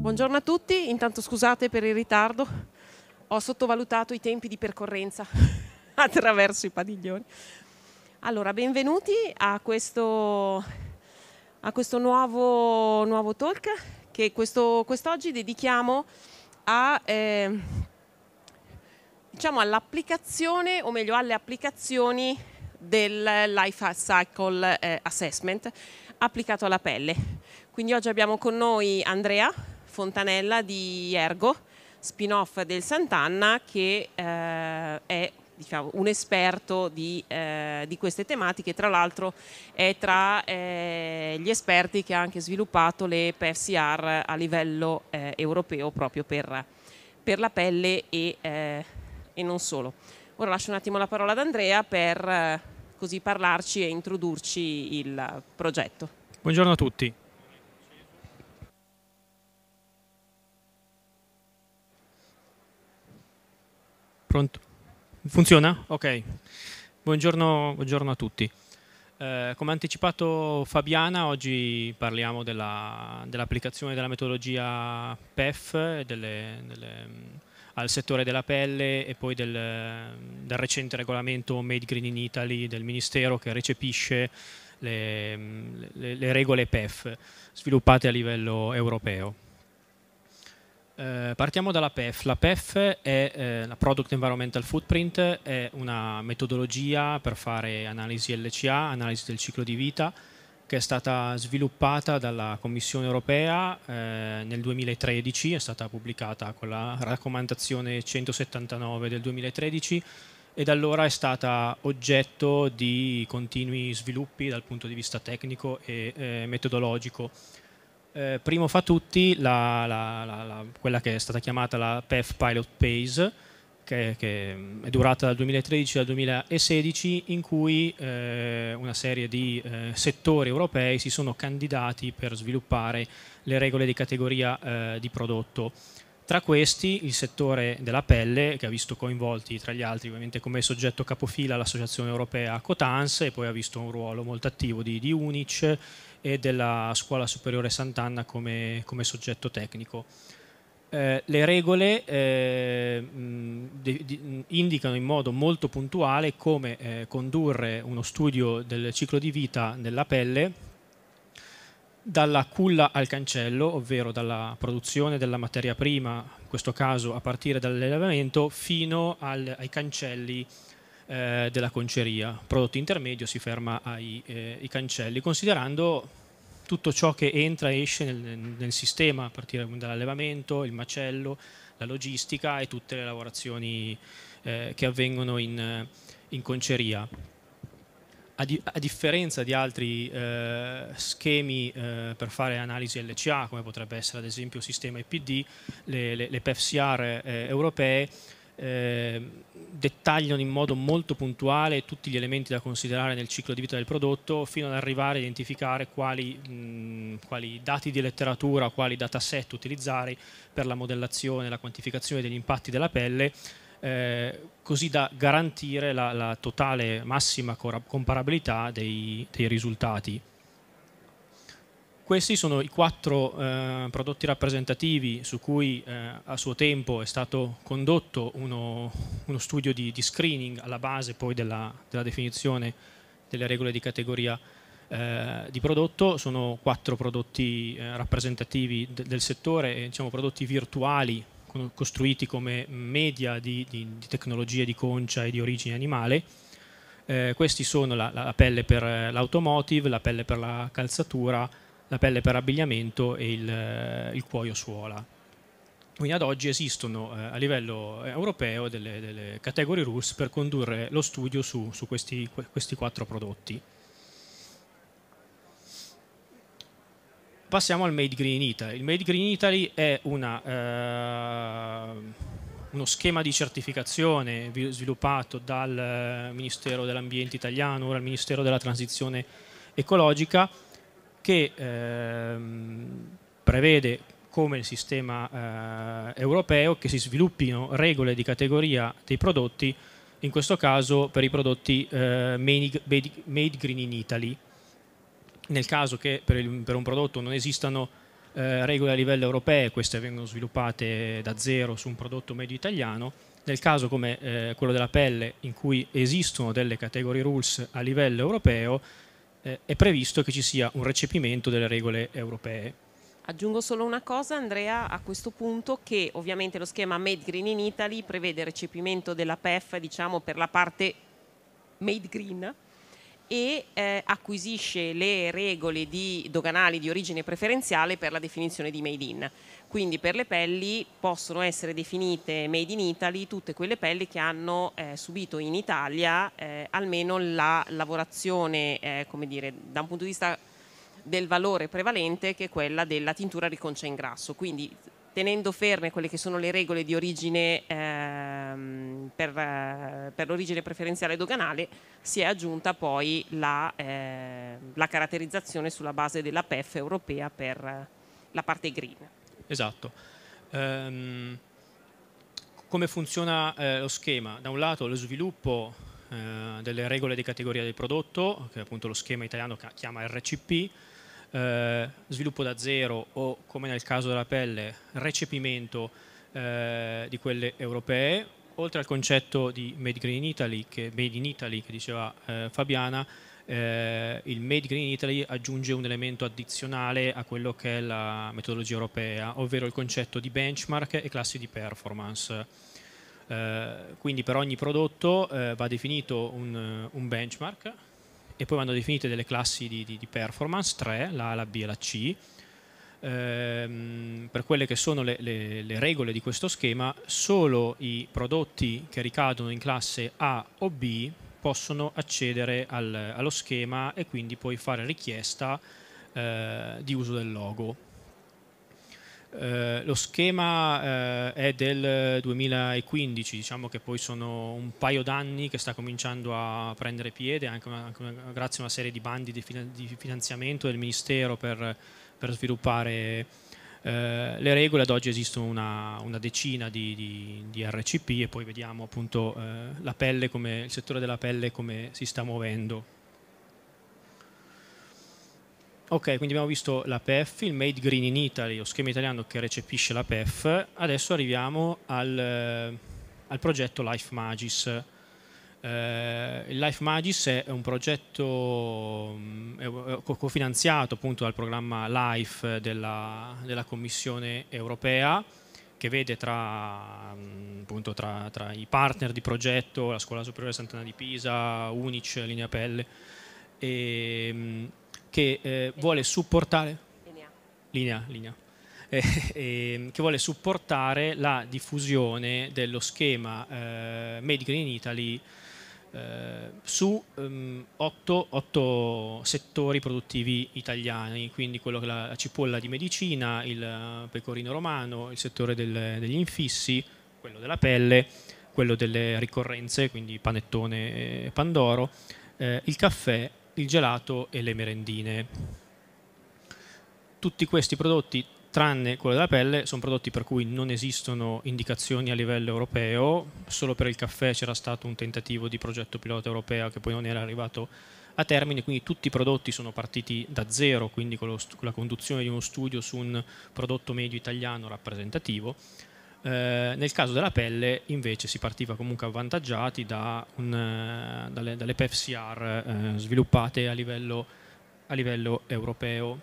Buongiorno a tutti, intanto scusate per il ritardo, ho sottovalutato i tempi di percorrenza attraverso i padiglioni. Allora, benvenuti a questo, a questo nuovo, nuovo, talk che questo, quest'oggi dedichiamo a... Eh, diciamo, all'applicazione o meglio alle applicazioni del Life Cycle eh, Assessment applicato alla pelle. Quindi oggi abbiamo con noi Andrea Fontanella di Ergo, spin-off del Sant'Anna, che eh, è diciamo, un esperto di, eh, di, queste tematiche, tra l'altro è tra eh, gli esperti che ha anche sviluppato le PFCR a livello eh, europeo proprio per, per la pelle e e non solo. Ora lascio un attimo la parola ad Andrea per eh, così parlarci e introdurci il progetto. Buongiorno a tutti. Pronto? Funziona? Ok. Buongiorno, buongiorno a tutti. Eh, come anticipato Fabiana, oggi parliamo della, dell'applicazione della metodologia PEF e delle, delle al settore della pelle e poi del, del recente regolamento Made Green in Italy del Ministero che recepisce le, le, le regole PEF sviluppate a livello europeo. Eh, partiamo dalla PEF. La PEF è eh, la Product Environmental Footprint, è una metodologia per fare analisi LCA, analisi del ciclo di vita, che è stata sviluppata dalla Commissione europea eh, nel 2013, è stata pubblicata con la raccomandazione 179 del 2013 e da allora è stata oggetto di continui sviluppi dal punto di vista tecnico e eh, metodologico. Eh, primo fa tutti la, la, la, quella che è stata chiamata la PEF Pilot Phase, che, che, è durata dal 2013 al 2016, in cui eh, una serie di eh, settori europei si sono candidati per sviluppare le regole di categoria eh, di prodotto. Tra questi il settore della pelle, che ha visto coinvolti tra gli altri ovviamente come soggetto capofila l'Associazione Europea Cotans e poi ha visto un ruolo molto attivo di, di UNIC e della Scuola Superiore Sant'Anna come, come soggetto tecnico. Eh, le regole eh, di, di, indicano in modo molto puntuale come eh, condurre uno studio del ciclo di vita della pelle dalla culla al cancello, ovvero dalla produzione della materia prima, in questo caso a partire dall'allevamento, fino al, ai cancelli eh, della conceria. Prodotto intermedio si ferma ai eh, cancelli, considerando tutto ciò che entra e esce nel, nel sistema, a partire dall'allevamento, il macello, la logistica e tutte le lavorazioni eh, che avvengono in, in conceria. A, di, a, differenza di altri eh, schemi eh, per fare analisi LCA, come potrebbe essere ad esempio il sistema IPD, le, le, le PEFCR eh, europee Ehm, dettagliano in modo molto puntuale tutti gli elementi da considerare nel ciclo di vita del prodotto fino ad arrivare a identificare quali, mh, quali dati di letteratura, quali dataset utilizzare per la modellazione e la quantificazione degli impatti della pelle, eh, così da garantire la, la totale massima comparabilità dei, dei risultati. Questi sono i quattro eh, prodotti rappresentativi su cui eh, a suo tempo è stato condotto uno, uno studio di, di, screening alla base poi della, della definizione delle regole di categoria eh, di prodotto. Sono quattro prodotti eh, rappresentativi de, del settore, diciamo prodotti virtuali costruiti come media di, di, di tecnologie di concia e di origine animale. Eh, questi sono la, la pelle per eh, l'automotive, la pelle per la calzatura, la pelle per abbigliamento e il, eh, il cuoio suola. Quindi ad oggi esistono eh, a livello eh, europeo delle, delle, category rules per condurre lo studio su, su questi, questi quattro prodotti. Passiamo al Made Green Italy. Il Made Green Italy è una, eh, uno schema di certificazione sviluppato dal eh, Ministero dell'Ambiente italiano, ora il Ministero della Transizione ecologica, che ehm, prevede come il sistema eh, europeo che si sviluppino regole di categoria dei prodotti, in questo caso per i prodotti eh, made, made, green in Italy. Nel caso che per, il, per un prodotto non esistano eh, regole a livello europeo, queste vengono sviluppate da zero su un prodotto medio italiano, nel caso come eh, quello della pelle in cui esistono delle category rules a livello europeo, eh, è previsto che ci sia un recepimento delle regole europee. Aggiungo solo una cosa, Andrea, a questo punto che ovviamente lo schema Made Green in Italy prevede il recepimento della PEF diciamo, per la parte Made Green e eh, acquisisce le regole di doganali di origine preferenziale per la definizione di Made In. Quindi per le pelli possono essere definite made in Italy tutte quelle pelli che hanno eh, subito in Italia eh, almeno la lavorazione, eh, come dire, da un punto di vista del valore prevalente che è quella della tintura riconcia in grasso. Quindi tenendo ferme quelle che sono le regole di origine ehm, per, eh, per, l'origine preferenziale doganale, si è aggiunta poi la, eh, la caratterizzazione sulla base della PEF europea per eh, la parte green. Esatto. Um, come funziona eh, lo schema? Da un lato lo sviluppo eh, delle regole di categoria del prodotto, che appunto lo schema italiano chiama RCP, eh, sviluppo da zero o come nel caso della pelle recepimento eh, di quelle europee, oltre al concetto di Made, green Italy, che, made in Italy che diceva eh, Fabiana, eh, il Made Green Italy aggiunge un elemento addizionale a quello che è la metodologia europea, ovvero il concetto di benchmark e classi di performance. Eh, quindi per ogni prodotto eh, va definito un, un, benchmark e poi vanno definite delle classi di, di, di performance, tre, la A, la B e la C, Ehm, per quelle che sono le, le, le, regole di questo schema, solo i prodotti che ricadono in classe A o B possono accedere al, allo schema e quindi poi fare richiesta eh, di uso del logo. Eh, lo schema eh, è del 2015, diciamo che poi sono un paio d'anni che sta cominciando a prendere piede, anche, una, anche una, grazie a una serie di bandi di, di finanziamento del Ministero per, per sviluppare eh, le regole ad oggi esistono una, una decina di, di, di, RCP e poi vediamo appunto eh, come, il settore della pelle come si sta muovendo. Ok, quindi abbiamo visto la PEF, il Made Green in Italy, lo schema italiano che recepisce la PEF. Adesso arriviamo al, eh, al progetto Life Magis eh, il Life Magis è un progetto mm, cofinanziato appunto dal programma LIFE della, della Commissione europea che vede tra, mm, appunto, tra, tra, i partner di progetto la Scuola Superiore Sant'Anna di Pisa, Unic, Linea Pelle, e, mm, che eh, vuole supportare... Linea. Linea, linea. Eh, che vuole supportare la diffusione dello schema eh, Made Green Italy eh, su ehm, 8, 8, settori produttivi italiani, quindi quello che è la, cipolla di medicina, il eh, pecorino romano, il settore del, degli infissi, quello della pelle, quello delle ricorrenze, quindi panettone e pandoro, eh, il caffè, il gelato e le merendine. Tutti questi prodotti tranne quello della pelle, sono prodotti per cui non esistono indicazioni a livello europeo, solo per il caffè c'era stato un tentativo di progetto pilota europeo che poi non era arrivato a termine, quindi tutti i prodotti sono partiti da zero, quindi con, lo, con la conduzione di uno studio su un prodotto medio italiano rappresentativo. Eh, nel caso della pelle invece si partiva comunque avvantaggiati da un, dalle, dalle, PFCR eh, sviluppate a livello, a livello europeo.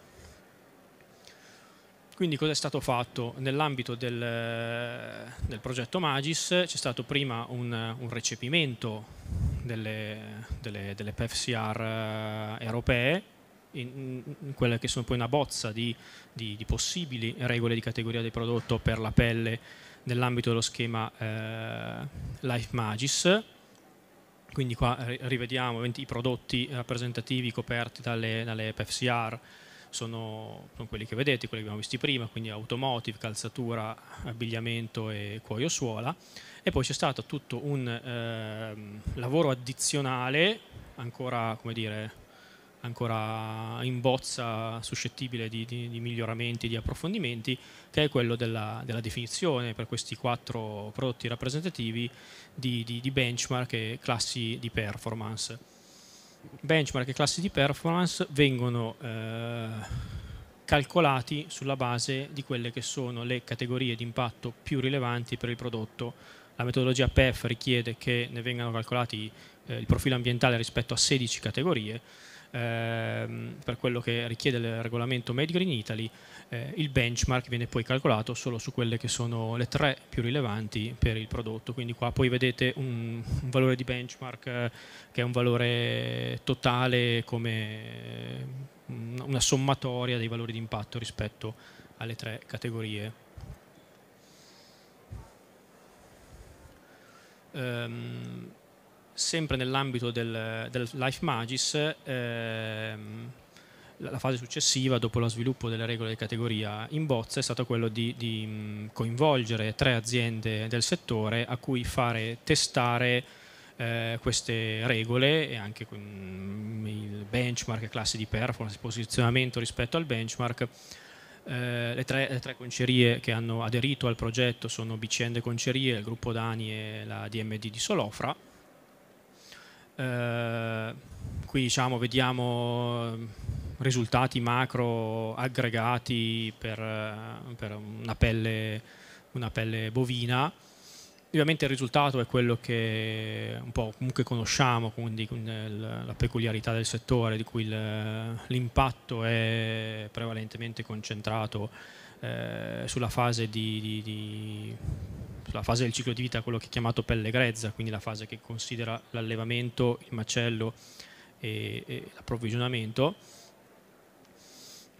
Quindi cosa è stato fatto? Nell'ambito del, eh, del, progetto Magis c'è stato prima un, eh, un recepimento delle, delle, delle, PFCR eh, europee in, in, quella che sono poi una bozza di, di, di, possibili regole di categoria del prodotto per la pelle nell'ambito dello schema eh, Life Magis quindi qua rivediamo i prodotti rappresentativi coperti dalle, dalle PFCR sono, sono quelli che vedete, quelli che abbiamo visti prima, quindi automotive, calzatura, abbigliamento e cuoio suola. E poi c'è stato tutto un eh, lavoro addizionale, ancora, come dire, ancora in bozza, suscettibile di, di, di, miglioramenti, di approfondimenti, che è quello della, della definizione per questi quattro prodotti rappresentativi di, di benchmark e classi di performance benchmark e classi di performance vengono eh, calcolati sulla base di quelle che sono le categorie di impatto più rilevanti per il prodotto. La metodologia PEF richiede che ne vengano calcolati eh, il profilo ambientale rispetto a 16 categorie, ehm, per quello che richiede il regolamento Made Green Italy, eh, il benchmark viene poi calcolato solo su quelle che sono le tre più rilevanti per il prodotto, quindi qua poi vedete un, un valore di benchmark eh, che è un valore totale come eh, una sommatoria dei valori di impatto rispetto alle tre categorie. Um, sempre nell'ambito del, del, Life Magis, ehm, la fase successiva, dopo lo sviluppo delle regole di categoria in bozza, è stata quella di, di, mm, coinvolgere tre aziende del settore a cui fare testare eh, queste regole e anche mm, il benchmark, classi di performance, posizionamento rispetto al benchmark. Eh, le, tre, le, tre, concerie che hanno aderito al progetto sono BCN Concerie, il gruppo Dani e la DMD di Solofra eh, qui diciamo, vediamo ehm, risultati macro aggregati per, eh, per una, pelle, una, pelle, bovina. Ovviamente il risultato è quello che un po' comunque conosciamo, quindi la peculiarità del settore di cui l'impatto è prevalentemente concentrato eh, sulla fase di, di, di la fase del ciclo di vita, quello che è chiamato pelle grezza, quindi la fase che considera l'allevamento, il macello e, e l'approvvigionamento.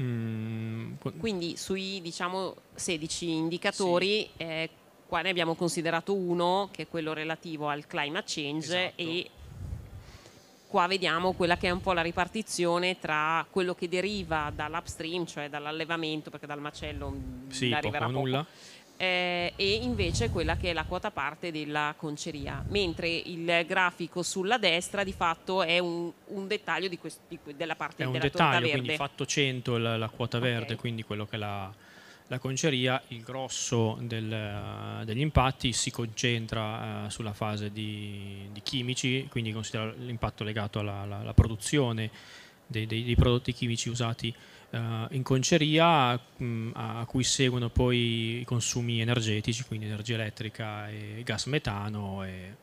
Mm. Quindi sui diciamo, 16 indicatori... Sì. Eh, qua ne abbiamo considerato uno che è quello relativo al climate change esatto. e qua vediamo quella che è un po' la ripartizione tra quello che deriva dall'upstream, cioè dall'allevamento, perché dal macello mm, sì, arriverà poco, poco nulla eh, e invece quella che è la quota parte della conceria, mentre il grafico sulla destra di fatto è un, un dettaglio di quest, di, della parte è della dettaglio, verde. quindi fatto 100 la, la quota okay. verde, quindi quello che la, la conceria, il grosso del, degli impatti si concentra eh, sulla fase di, di, chimici, quindi considera l'impatto legato alla, alla produzione dei, dei, dei prodotti chimici usati Uh, in conceria mh, a cui seguono poi i consumi energetici, quindi energia elettrica e gas metano e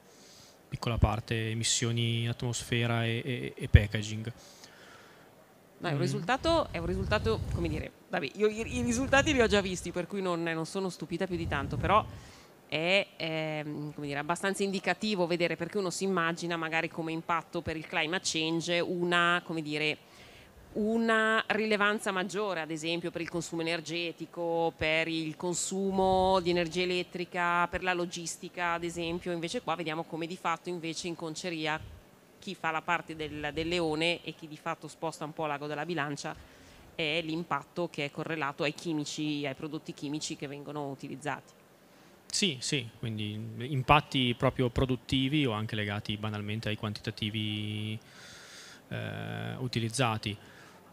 piccola parte emissioni in atmosfera e, e, e packaging. No, è, un mm. risultato, è un risultato, come dire, vabbè, io, i, risultati li ho già visti, per cui non, non sono stupita più di tanto, però è ehm, dire, abbastanza indicativo vedere perché uno si immagina magari come impatto per il climate change una, dire, una rilevanza maggiore, ad esempio per il consumo energetico, per il consumo di energia elettrica, per la logistica, ad esempio, invece qua vediamo come di fatto invece in conceria chi fa la parte del, del leone e chi di fatto sposta un po' l'ago della bilancia è l'impatto che è correlato ai chimici, ai prodotti chimici che vengono utilizzati. Sì, sì, quindi impatti proprio produttivi o anche legati banalmente ai quantitativi eh, utilizzati.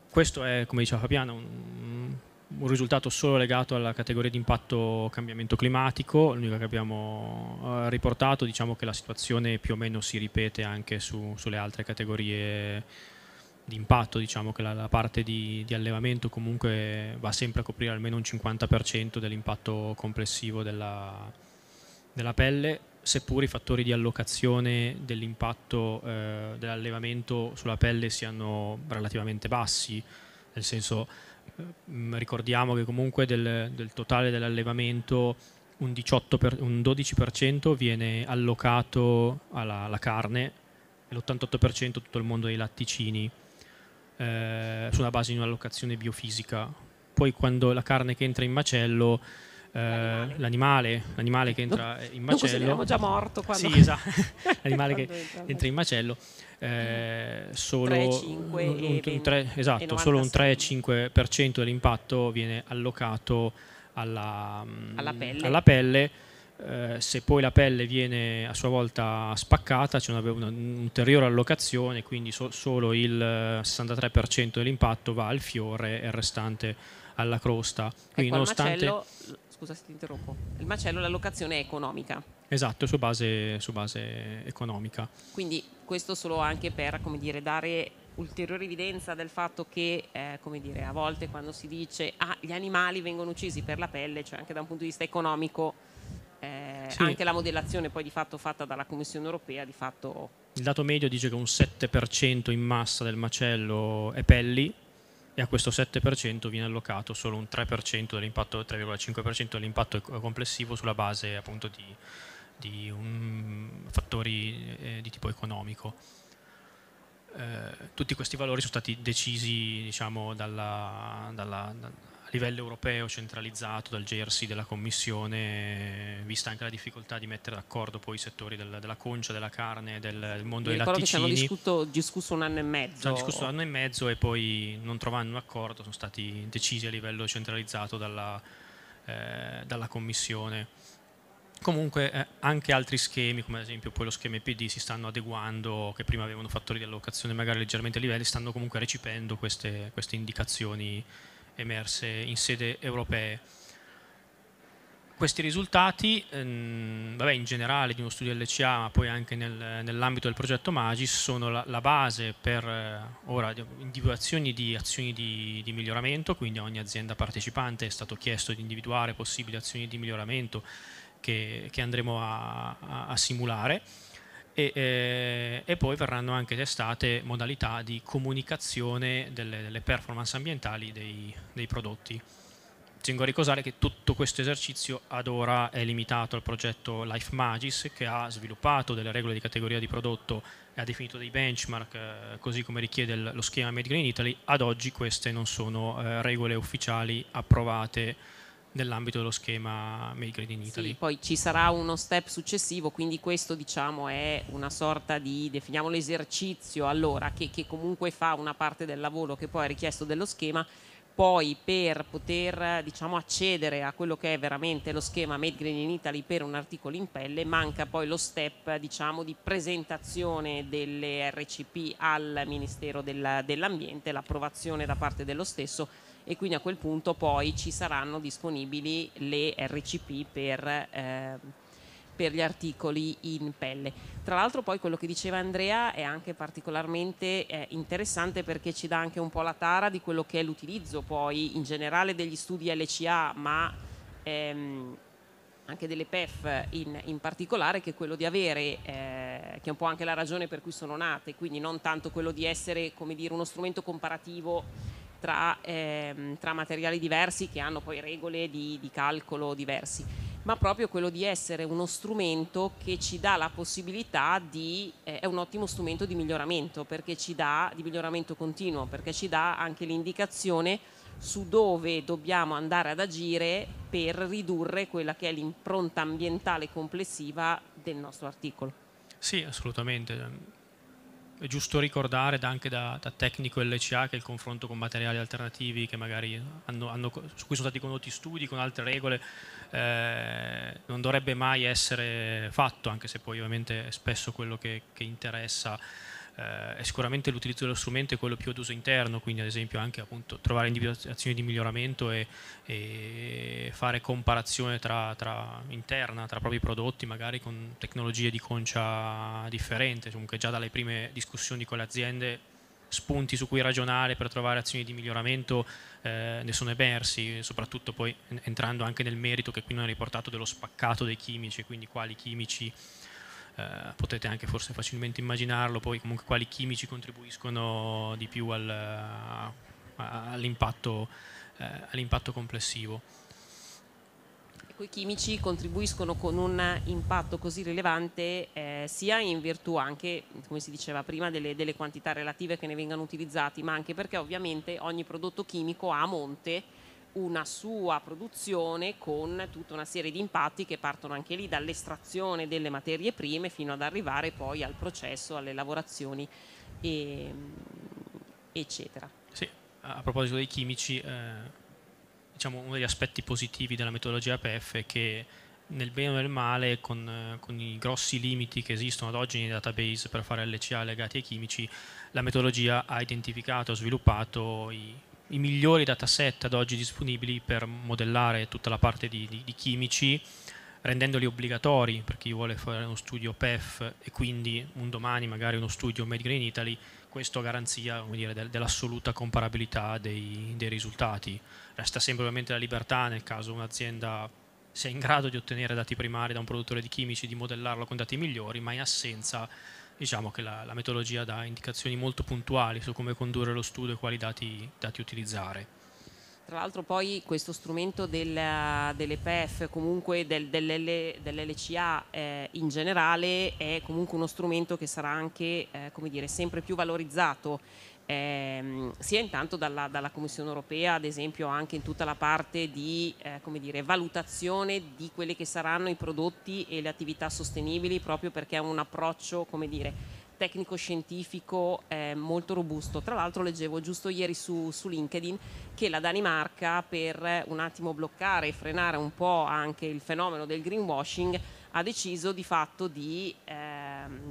Questo è, come diceva Fabiana, un, un risultato solo legato alla categoria di impatto cambiamento climatico, l'unico che abbiamo eh, riportato, diciamo che la situazione più o meno si ripete anche su, sulle altre categorie di impatto, diciamo che la, la parte di, di, allevamento comunque va sempre a coprire almeno un 50% dell'impatto complessivo della, della, pelle, seppur i fattori di allocazione dell'impatto eh, dell'allevamento sulla pelle siano relativamente bassi, nel senso eh, ricordiamo che comunque del, del totale dell'allevamento un, per, un 12% viene allocato alla, alla carne e l'88% tutto il mondo dei latticini eh, sulla base di un'allocazione biofisica. Poi quando la carne che entra in macello eh, l'animale. L'animale, l'animale, che entra no, in macello. Non già morto quando... Sì, esatto. l'animale che entra in macello. Eh, esatto, solo, un, 3, solo un 3-5% dell'impatto viene allocato alla, mm, alla pelle. Alla pelle eh, se poi la pelle viene a sua volta spaccata c'è un'ulteriore allocazione, quindi so, solo il 63% eh, dell'impatto va al fiore e il restante alla crosta. Ecco, quindi nonostante... Macello, scusa se ti interrompo, il macello l'allocazione è economica. Esatto, su base, su base economica. Quindi questo solo anche per dire, dare ulteriore evidenza del fatto che, eh, come dire, a volte quando si dice ah, gli animali vengono uccisi per la pelle, cioè anche da un punto di vista economico, eh, sì. anche la modellazione poi di fatto fatta dalla Commissione europea di fatto... Il dato medio dice che un 7% in massa del macello è pelli e a questo 7% viene allocato solo un 3% dell'impatto, 3,5% dell'impatto complessivo sulla base appunto di, di un, fattori eh, di tipo economico. Eh, tutti questi valori sono stati decisi diciamo, dalla, dalla, livello europeo centralizzato dal GERSI della Commissione, vista anche la difficoltà di mettere d'accordo poi i settori del, della concia, della carne, del, del mondo Mi dei latticini. Che ci hanno discusso, discusso un anno e mezzo. Ci hanno discusso un anno e mezzo e poi non trovando un accordo sono stati decisi a livello centralizzato dalla, eh, dalla Commissione. Comunque eh, anche altri schemi, come ad esempio poi lo schema EPD, si stanno adeguando, che prima avevano fattori di allocazione magari leggermente livelli, stanno comunque recependo queste, queste indicazioni emerse in sede europee. Questi risultati, ehm, vabbè, in generale di uno studio LCA, ma poi anche nel, nell'ambito del progetto Magis, sono la, la base per eh, ora, individuazioni di azioni di, di miglioramento, quindi a ogni azienda partecipante è stato chiesto di individuare possibili azioni di miglioramento che, che andremo a, a, a simulare e, eh, e, poi verranno anche testate modalità di comunicazione delle, delle performance ambientali dei, dei prodotti. Tengo a ricordare che tutto questo esercizio ad ora è limitato al progetto Life Magis che ha sviluppato delle regole di categoria di prodotto e ha definito dei benchmark eh, così come richiede lo schema Made Green Italy. Ad oggi queste non sono eh, regole ufficiali approvate nell'ambito dello schema Made Grade in Italy. Sì, poi ci sarà uno step successivo, quindi questo diciamo è una sorta di, definiamolo esercizio allora, che, che comunque fa una parte del lavoro che poi è richiesto dello schema, poi per poter diciamo, accedere a quello che è veramente lo schema Made Green in Italy per un articolo in pelle manca poi lo step diciamo, di presentazione delle RCP al Ministero dell'Ambiente, l'approvazione da parte dello stesso e quindi a quel punto poi ci saranno disponibili le RCP per, eh, per gli articoli in pelle. Tra l'altro poi quello che diceva Andrea è anche particolarmente eh, interessante perché ci dà anche un po' la tara di quello che è l'utilizzo poi in generale degli studi LCA ma ehm, anche delle PEF in, in, particolare, che è quello di avere, eh, che è un po' anche la ragione per cui sono nate, quindi non tanto quello di essere come dire, uno strumento comparativo tra, ehm, tra, materiali diversi che hanno poi regole di, di calcolo diversi, ma proprio quello di essere uno strumento che ci dà la possibilità di, eh, è un ottimo strumento di miglioramento, perché ci dà, di miglioramento continuo, perché ci dà anche l'indicazione su dove dobbiamo andare ad agire per ridurre quella che è l'impronta ambientale complessiva del nostro articolo. Sì, assolutamente è giusto ricordare anche da, da, tecnico LCA che il confronto con materiali alternativi che magari hanno, hanno, su cui sono stati condotti studi con altre regole eh, non dovrebbe mai essere fatto, anche se poi ovviamente è spesso quello che, che interessa eh, è sicuramente l'utilizzo dello strumento è quello più ad uso interno, quindi ad esempio anche appunto, trovare individuazioni di miglioramento e, e fare comparazione tra, tra, interna tra propri prodotti, magari con tecnologie di concia differente, comunque già dalle prime discussioni con le aziende spunti su cui ragionare per trovare azioni di miglioramento eh, ne sono emersi, soprattutto poi entrando anche nel merito che qui non è riportato dello spaccato dei chimici, quindi quali chimici eh, potete anche forse facilmente immaginarlo, poi comunque quali chimici contribuiscono di più al, all'impatto, eh, all'impatto complessivo. I chimici contribuiscono con un impatto così rilevante eh, sia in virtù anche, come si diceva prima, delle, delle, quantità relative che ne vengano utilizzati, ma anche perché ovviamente ogni prodotto chimico ha a monte una sua produzione con tutta una serie di impatti che partono anche lì dall'estrazione delle materie prime fino ad arrivare poi al processo, alle lavorazioni, e, ehm, eccetera. Sì, a proposito dei chimici, eh, diciamo uno degli aspetti positivi della metodologia APF è che nel bene o nel male, con, con, i grossi limiti che esistono ad oggi nei database per fare LCA legati ai chimici, la metodologia ha identificato, ha sviluppato i i migliori dataset ad oggi disponibili per modellare tutta la parte di, di, di chimici rendendoli obbligatori per chi vuole fare uno studio PEF e quindi un domani magari uno studio Made Green Italy, questo a garanzia del, dell'assoluta comparabilità dei, dei, risultati. Resta sempre ovviamente la libertà nel caso un'azienda sia in grado di ottenere dati primari da un produttore di chimici, di modellarlo con dati migliori, ma in assenza diciamo che la, la, metodologia dà indicazioni molto puntuali su come condurre lo studio e quali dati, dati utilizzare. Tra l'altro poi questo strumento del, dell'EPF, comunque del, dell'L, dell'LCA eh, in generale, è comunque uno strumento che sarà anche eh, dire, sempre più valorizzato ehm, sia intanto dalla, dalla, Commissione europea, ad esempio anche in tutta la parte di eh, dire, valutazione di quelli che saranno i prodotti e le attività sostenibili, proprio perché è un approccio tecnico-scientifico eh, molto robusto. Tra l'altro leggevo giusto ieri su, su LinkedIn che la Danimarca per un attimo bloccare e frenare un po' anche il fenomeno del greenwashing ha deciso di fatto di... Eh,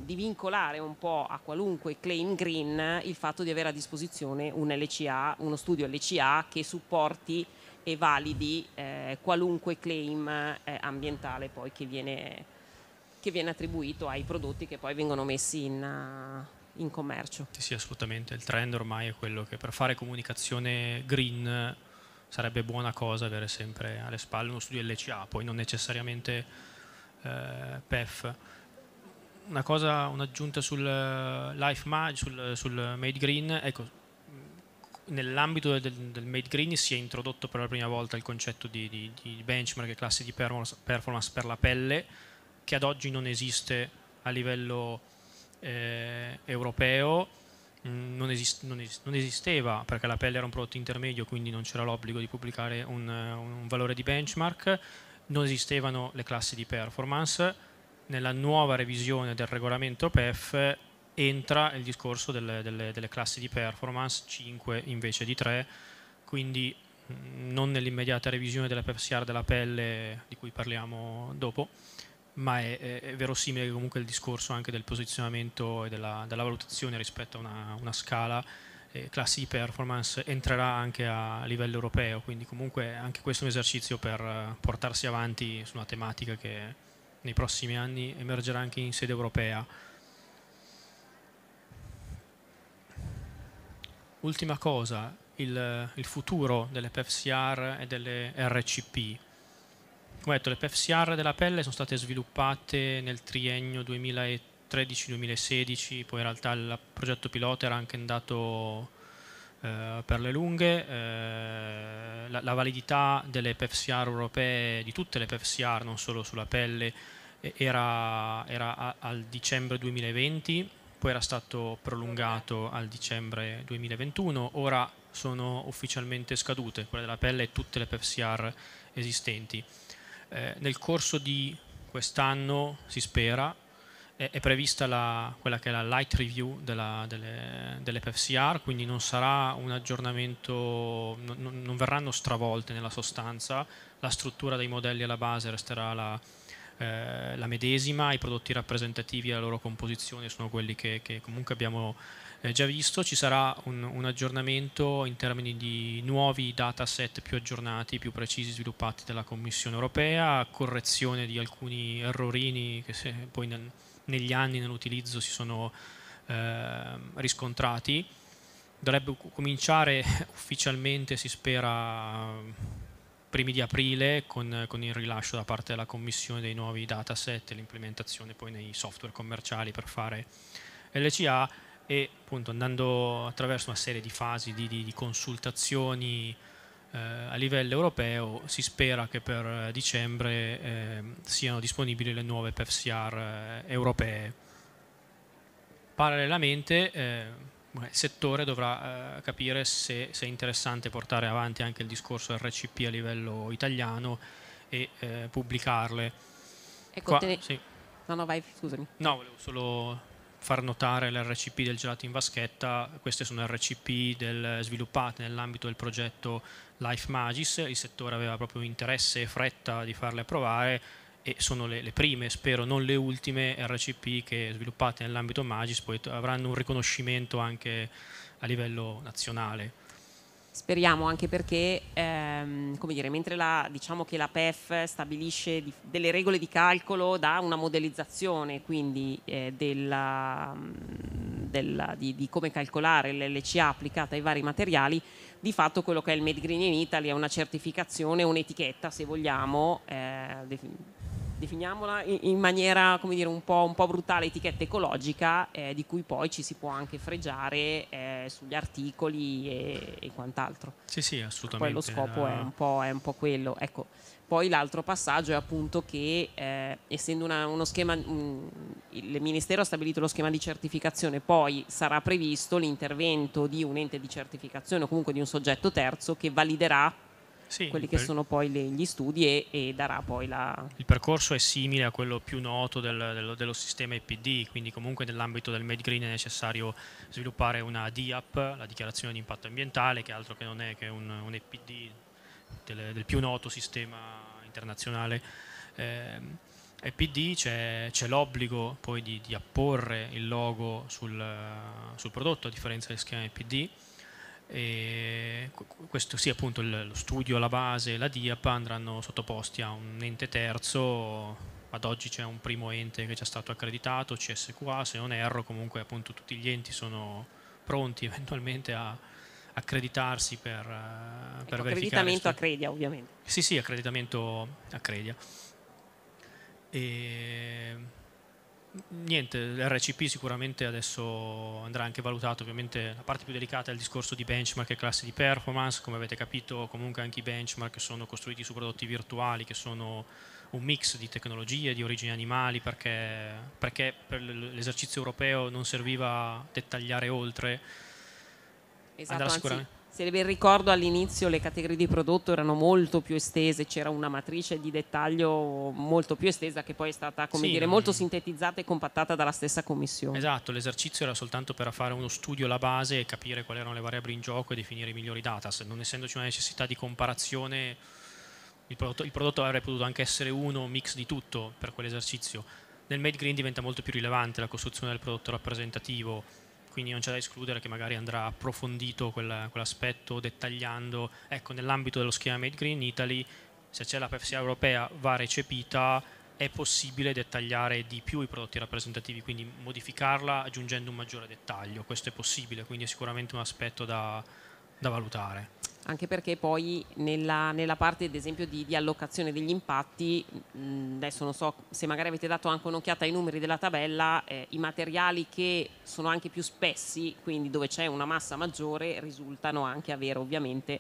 di vincolare un po' a qualunque claim green il fatto di avere a disposizione un LCA, uno studio LCA che supporti e validi eh, qualunque claim eh, ambientale poi che viene, che viene, attribuito ai prodotti che poi vengono messi in, uh, in commercio. Sì, sì, assolutamente. Il trend ormai è quello che per fare comunicazione green sarebbe buona cosa avere sempre alle spalle uno studio LCA, poi non necessariamente eh, PEF una cosa, un'aggiunta sul eh, Life Mag, sul, sul Made Green, ecco, nell'ambito del, del, Made Green si è introdotto per la prima volta il concetto di, di, di benchmark e classi di performance per la pelle, che ad oggi non esiste a livello eh, europeo, mm, non, esist, non, esist, non, esisteva perché la pelle era un prodotto intermedio, quindi non c'era l'obbligo di pubblicare un, un valore di benchmark, non esistevano le classi di performance nella nuova revisione del regolamento PEF entra il discorso delle, delle, delle classi di performance, 5 invece di 3, quindi mm, non nell'immediata revisione della PFCR della pelle di cui parliamo dopo, ma è, è verosimile che comunque il discorso anche del posizionamento e della, della valutazione rispetto a una, una scala eh, classi di performance entrerà anche a livello europeo, quindi comunque anche questo è un esercizio per eh, portarsi avanti su una tematica che nei prossimi anni emergerà anche in sede europea. Ultima cosa, il, il futuro delle PFCR e delle RCP. Come detto, le PFCR della pelle sono state sviluppate nel triennio 2013-2016, poi in realtà il progetto pilota era anche andato eh, per le lunghe, eh, la, la, validità delle PFCR europee, di tutte le PFCR, non solo sulla pelle, era, era a, al dicembre 2020, poi era stato prolungato al dicembre 2021, ora sono ufficialmente scadute, quelle della pelle e tutte le PFCR esistenti. Eh, nel corso di quest'anno si spera è, è prevista la, quella che è la light review della, delle, dell'FCR, quindi non sarà un aggiornamento, non, non, verranno stravolte nella sostanza, la struttura dei modelli alla base resterà la, eh, la medesima, i prodotti rappresentativi e la loro composizione sono quelli che, che comunque abbiamo eh, già visto, ci sarà un, un, aggiornamento in termini di nuovi dataset più aggiornati, più precisi sviluppati dalla Commissione europea, correzione di alcuni errorini che se, poi nel, negli anni nell'utilizzo si sono eh, riscontrati. Dovrebbe cominciare ufficialmente, si spera, primi di aprile con, con, il rilascio da parte della Commissione dei nuovi dataset e l'implementazione poi nei software commerciali per fare LCA e appunto andando attraverso una serie di fasi di, di, di consultazioni eh, a livello europeo si spera che per eh, dicembre eh, siano disponibili le nuove PFCR eh, europee. Parallelamente eh, il settore dovrà eh, capire se, se, è interessante portare avanti anche il discorso RCP a livello italiano e pubblicarle. E Qua, sì. No, no, vai, scusami. No, volevo solo far notare le RCP del gelato in vaschetta, queste sono RCP del, sviluppate nell'ambito del progetto Life Magis, il settore aveva proprio interesse e fretta di farle approvare e sono le, le prime, spero non le ultime RCP che sviluppate nell'ambito Magis poi avranno un riconoscimento anche a livello nazionale. Speriamo anche perché, ehm, come dire, mentre la, diciamo che la PEF stabilisce di, delle regole di calcolo da una modellizzazione, quindi eh, della, mm, della, di, di, come calcolare l'LCA applicata ai vari materiali, di fatto quello che è il Made Green in Italy è una certificazione, un'etichetta se vogliamo, eh, definiamola in, maniera come dire, un, po', un po' brutale etichetta ecologica eh, di cui poi ci si può anche fregiare eh, sugli articoli e, e, quant'altro. Sì, sì, assolutamente. Poi lo scopo è un, è, un po', quello. Ecco, poi l'altro passaggio è appunto che eh, essendo una, uno schema, mh, mm, il Ministero ha stabilito lo schema di certificazione, poi sarà previsto l'intervento di un ente di certificazione o comunque di un soggetto terzo che validerà sì, quelli che per... sono poi le, gli studi e, e, darà poi la... Il percorso è simile a quello più noto del, dello, dello, sistema EPD, quindi comunque nell'ambito del Made Green è necessario sviluppare una DIAP, la dichiarazione di impatto ambientale, che altro che non è che un, un EPD del, del, più noto sistema internazionale. Eh, EPD c'è, c'è, l'obbligo poi di, di, apporre il logo sul, sul prodotto a differenza del schema EPD Ecco, questo sì appunto il, lo studio, la base, la DIAP andranno sottoposti a un ente terzo, ad oggi c'è un primo ente che è già stato accreditato, CSQA, se non erro comunque appunto tutti gli enti sono pronti eventualmente a accreditarsi per, uh, ecco, per Accreditamento a accredia ovviamente. Sì sì, accreditamento a accredia. E niente, l'RCP sicuramente adesso andrà anche valutato, ovviamente la parte più delicata è il discorso di benchmark e classi di performance, come avete capito comunque anche i benchmark sono costruiti su prodotti virtuali che sono un mix di tecnologie, di origini animali, perché, perché per l'esercizio europeo non serviva dettagliare oltre. Esatto, anzi, se ben ricordo all'inizio le categorie di prodotto erano molto più estese, c'era una matrice di dettaglio molto più estesa che poi è stata sì. dire, molto sintetizzata e compattata dalla stessa commissione. Esatto, l'esercizio era soltanto per fare uno studio alla base e capire quali erano le variabili in gioco e definire i migliori data, non essendoci una necessità di comparazione il prodotto, il prodotto avrebbe potuto anche essere uno, mix di tutto per quell'esercizio. Nel made green diventa molto più rilevante la costruzione del prodotto rappresentativo quindi non c'è da escludere che magari andrà approfondito quell'aspetto dettagliando. Ecco, nell'ambito dello schema Made Green Italy, se c'è la PFSI europea va recepita, è possibile dettagliare di più i prodotti rappresentativi, quindi modificarla aggiungendo un maggiore dettaglio, questo è possibile, quindi è sicuramente un aspetto da, da valutare anche perché poi nella, nella parte ad esempio di, di allocazione degli impatti, mh, adesso non so se magari avete dato anche un'occhiata ai numeri della tabella, eh, i materiali che sono anche più spessi, quindi dove c'è una massa maggiore, risultano anche avere ovviamente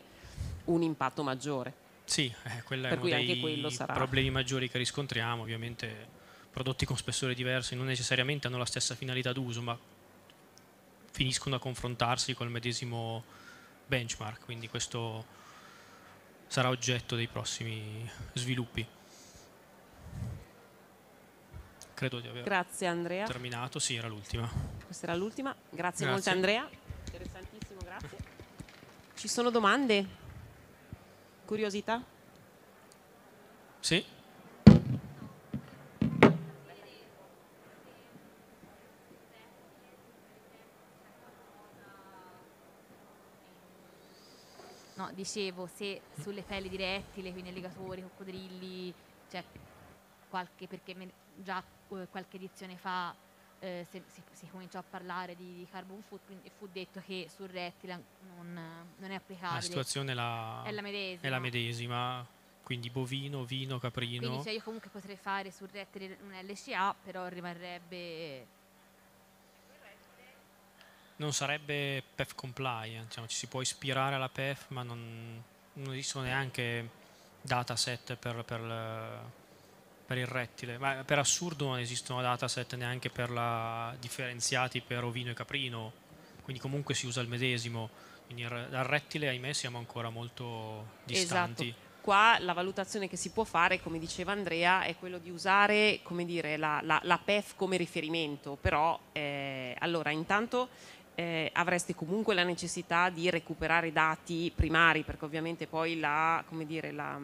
un impatto maggiore. Sì, eh, quello per è uno dei quello sarà. problemi maggiori che riscontriamo, ovviamente prodotti con spessore diverso non necessariamente hanno la stessa finalità d'uso, ma finiscono a confrontarsi col medesimo benchmark, quindi questo sarà oggetto dei prossimi sviluppi. Credo di aver Grazie, Andrea. terminato, sì era l'ultima. Questa era l'ultima, grazie, grazie molto Andrea, interessantissimo, grazie. Ci sono domande? Curiosità? Sì. Dicevo, se sulle pelli di rettile, quindi alligatori, coccodrilli, cioè qualche, perché già eh, qualche edizione fa eh, se, si, si, cominciò a parlare di, di carbon footprint e fu detto che sul rettile non, non è applicabile. La situazione la, è, la è la medesima. quindi bovino, vino, caprino. Quindi cioè, io comunque potrei fare sul rettile un LCA, però rimarrebbe non sarebbe PEF compliant, diciamo, ci si può ispirare alla PEF ma non, non esistono neanche dataset per, per, per, il rettile, ma per assurdo non esistono dataset neanche per la, differenziati per ovino e caprino, quindi comunque si usa il medesimo, quindi dal rettile ahimè siamo ancora molto distanti. Esatto. Qua la valutazione che si può fare, come diceva Andrea, è quello di usare dire, la, la, PEF come riferimento, però eh, allora intanto eh, avresti comunque la necessità di recuperare dati primari, perché ovviamente poi la, dire, la,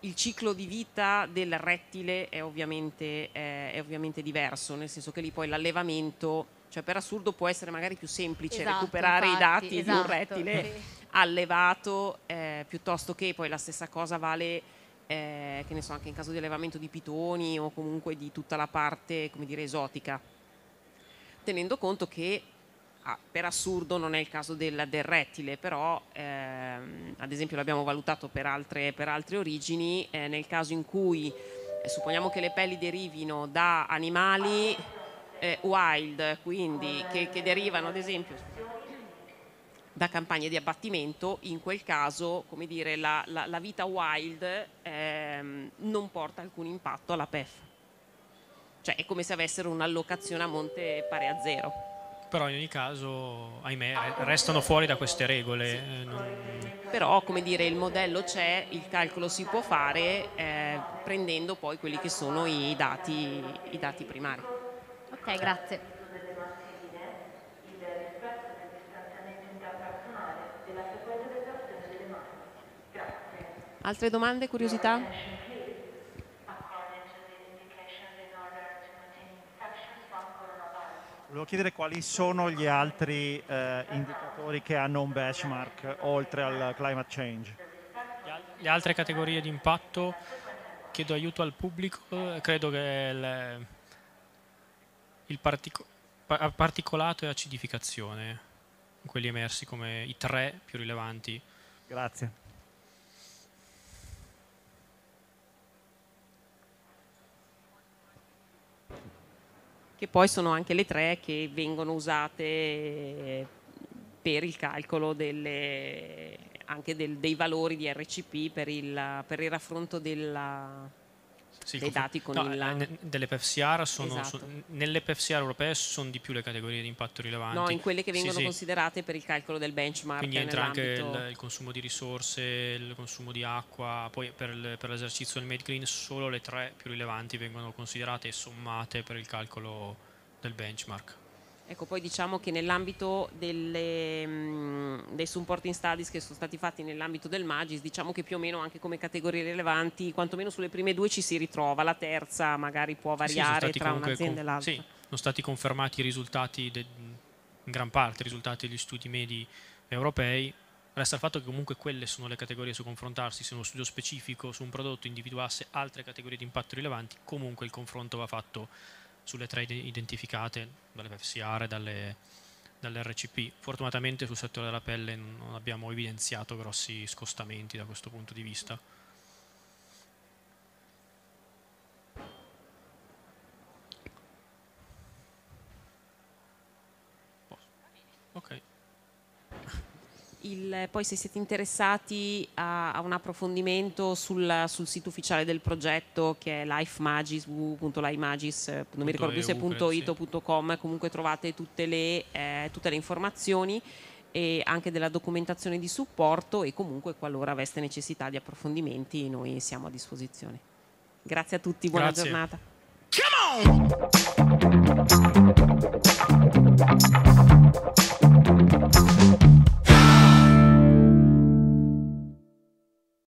il ciclo di vita del rettile è ovviamente, eh, è ovviamente, diverso, nel senso che lì poi l'allevamento, cioè per assurdo può essere magari più semplice esatto, recuperare infatti, i dati esatto, di un esatto, rettile sì. allevato, eh, piuttosto che poi la stessa cosa vale... Eh, che ne so, anche in caso di allevamento di pitoni o comunque di tutta la parte, dire, esotica, tenendo conto che Ah, per assurdo non è il caso del, del rettile, però ehm, ad esempio l'abbiamo valutato per altre, per altre origini, eh, nel caso in cui eh, supponiamo che le pelli derivino da animali eh, wild, quindi che, che, derivano ad esempio da campagne di abbattimento, in quel caso come dire, la, la, la vita wild ehm, non porta alcun impatto alla PEF. Cioè è come se avessero un'allocazione a monte pari a zero però in ogni caso, ahimè, restano fuori da queste regole. Sì. Eh, non... Però, come dire, il modello c'è, il calcolo si può fare eh, prendendo poi quelli che sono i dati, i dati primari. Ok, grazie. Altre domande, curiosità? Volevo chiedere quali sono gli altri eh, indicatori che hanno un benchmark oltre al climate change. Le altre categorie di impatto, chiedo aiuto al pubblico, credo che il, il partico, particolato e acidificazione, quelli emersi come i tre più rilevanti. Grazie. che poi sono anche le tre che vengono usate per il calcolo delle, anche del, dei valori di RCP per il, per il raffronto della, sì, dei dati con no, il... Eh, delle PFCR sono, esatto. sono, nelle PFCR europee sono di più le categorie di impatto rilevanti. No, in quelle che vengono sì, sì. considerate per il calcolo del benchmark. Quindi entra anche il, il, consumo di risorse, il consumo di acqua, poi per, per l'esercizio del Made Green solo le tre più rilevanti vengono considerate e sommate per il calcolo del benchmark. Ecco, poi diciamo che nell'ambito delle, mh, mm, dei supporting studies che sono stati fatti nell'ambito del Magis, diciamo che più o meno anche come categorie rilevanti, quantomeno sulle prime due ci si ritrova, la terza magari può variare sì, tra un'azienda e l'altra. Sì, sono stati confermati i risultati, de, in gran parte i risultati degli studi medi europei, resta il fatto che comunque quelle sono le categorie su confrontarsi, se uno studio specifico su un prodotto individuasse altre categorie di impatto rilevanti, comunque il confronto va fatto sulle tre identificate dalle FSIAR e dalle, dall'RCP. Fortunatamente sul settore della pelle non abbiamo evidenziato grossi scostamenti da questo punto di vista. Il, poi se siete interessati a, a un approfondimento sul, sul, sito ufficiale del progetto che è lifemagis, www.lifemagis, eh, non punto mi ricordo più se .ito.com, sì. comunque trovate tutte le, eh, tutte le informazioni e anche della documentazione di supporto e comunque qualora aveste necessità di approfondimenti noi siamo a disposizione. Grazie a tutti, buona Grazie. giornata. Come on!